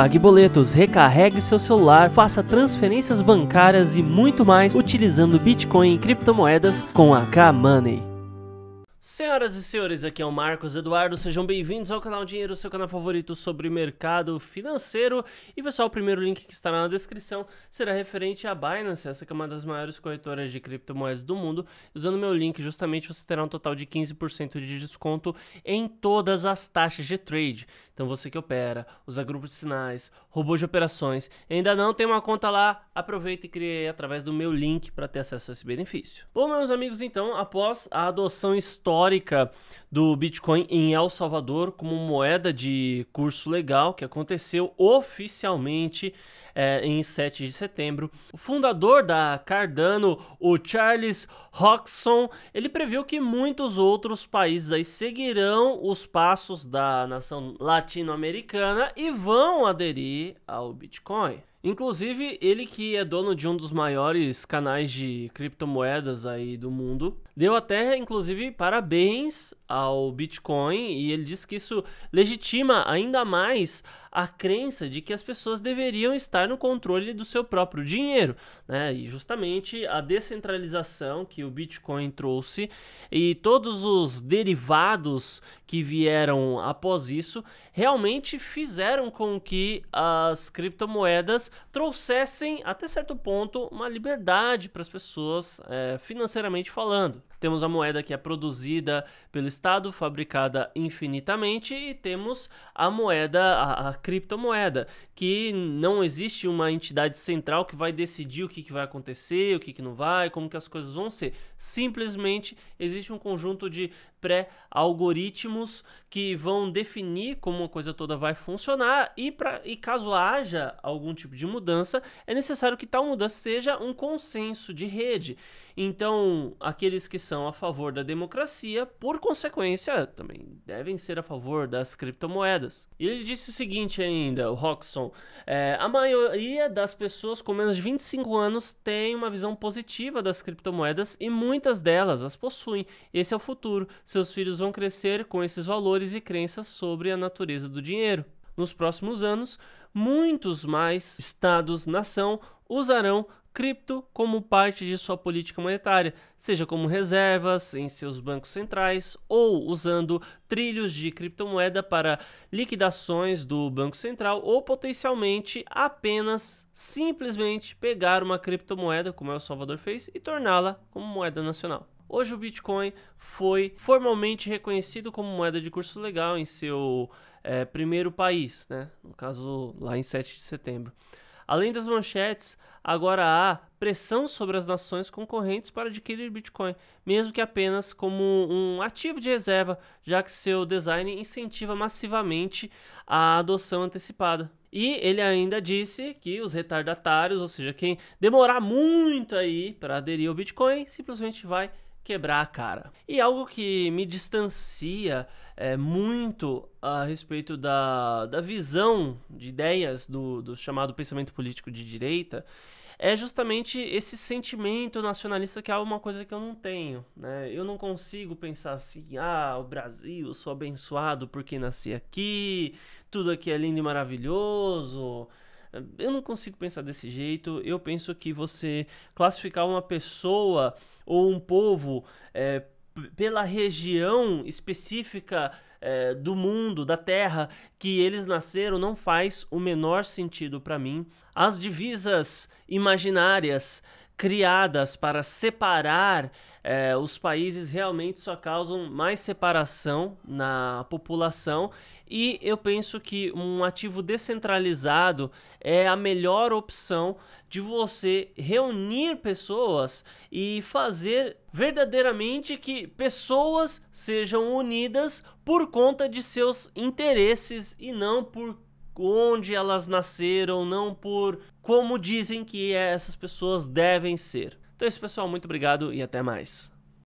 pague boletos, recarregue seu celular, faça transferências bancárias e muito mais utilizando Bitcoin e criptomoedas com a K-Money. Senhoras e senhores, aqui é o Marcos Eduardo, sejam bem-vindos ao canal Dinheiro, seu canal favorito sobre mercado financeiro. E pessoal, o primeiro link que estará na descrição será referente à Binance, essa que é uma das maiores corretoras de criptomoedas do mundo. Usando meu link, justamente você terá um total de 15% de desconto em todas as taxas de trade. Então você que opera, usa grupos de sinais, robô de operações, ainda não tem uma conta lá, aproveita e crie através do meu link para ter acesso a esse benefício. Bom, meus amigos, então, após a adoção histórica do Bitcoin em El Salvador como moeda de curso legal, que aconteceu oficialmente é, em 7 de setembro, o fundador da Cardano, o Charles Roxon, ele previu que muitos outros países aí seguirão os passos da nação latina latino-americana e vão aderir ao Bitcoin. Inclusive, ele que é dono de um dos maiores canais de criptomoedas aí do mundo, Deu até, inclusive, parabéns ao Bitcoin e ele disse que isso legitima ainda mais a crença de que as pessoas deveriam estar no controle do seu próprio dinheiro, né? E justamente a descentralização que o Bitcoin trouxe e todos os derivados que vieram após isso realmente fizeram com que as criptomoedas trouxessem até certo ponto uma liberdade para as pessoas é, financeiramente falando. Temos a moeda que é produzida pelo Estado, fabricada infinitamente, e temos a moeda, a, a criptomoeda, que não existe uma entidade central que vai decidir o que, que vai acontecer, o que, que não vai, como que as coisas vão ser. Simplesmente existe um conjunto de pré-algoritmos que vão definir como a coisa toda vai funcionar e, pra, e caso haja algum tipo de mudança, é necessário que tal mudança seja um consenso de rede. Então, aqueles que são a favor da democracia, por consequência, também devem ser a favor das criptomoedas. E ele disse o seguinte ainda, o Roxon, é, a maioria das pessoas com menos de 25 anos tem uma visão positiva das criptomoedas e muitas delas as possuem. Esse é o futuro. Seus filhos vão crescer com esses valores e crenças sobre a natureza do dinheiro. Nos próximos anos, muitos mais estados, nação, usarão cripto como parte de sua política monetária, seja como reservas em seus bancos centrais ou usando trilhos de criptomoeda para liquidações do Banco Central ou potencialmente apenas simplesmente pegar uma criptomoeda, como El é Salvador fez, e torná-la como moeda nacional. Hoje o Bitcoin foi formalmente reconhecido como moeda de curso legal em seu é, primeiro país, né? no caso lá em 7 de setembro. Além das manchetes, agora há pressão sobre as nações concorrentes para adquirir Bitcoin, mesmo que apenas como um ativo de reserva, já que seu design incentiva massivamente a adoção antecipada. E ele ainda disse que os retardatários, ou seja, quem demorar muito aí para aderir ao Bitcoin, simplesmente vai quebrar a cara. E algo que me distancia é, muito a respeito da, da visão de ideias do, do chamado pensamento político de direita é justamente esse sentimento nacionalista que é uma coisa que eu não tenho, né? Eu não consigo pensar assim, ah, o Brasil, sou abençoado porque nasci aqui, tudo aqui é lindo e maravilhoso, eu não consigo pensar desse jeito. Eu penso que você classificar uma pessoa ou um povo é, pela região específica é, do mundo, da terra que eles nasceram, não faz o menor sentido para mim. As divisas imaginárias criadas para separar é, os países realmente só causam mais separação na população e eu penso que um ativo descentralizado é a melhor opção de você reunir pessoas e fazer verdadeiramente que pessoas sejam unidas por conta de seus interesses e não por onde elas nasceram, não por como dizem que essas pessoas devem ser. Então é isso, pessoal. Muito obrigado e até mais.